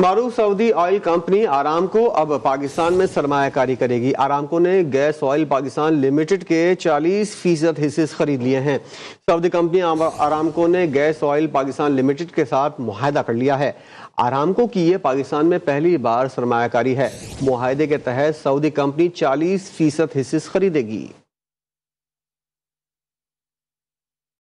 मारूफ Saudi oil company Aramco अब पाकिस्तान में सरमाकारी करेगी आरामको ने गैस ऑयल पाकिस्तान लिमिटेड के 40 फीसद हिस्से खरीद लिए हैं सऊदी कंपनी आरामको ने गैस ऑयल पाकिस्तान लिमिटेड के साथ माहदा कर लिया है आरामको की ये पाकिस्तान में पहली बार सरमाकारी है माहदे के तहत सऊदी कंपनी चालीस फीसद हिस्से खरीदेगी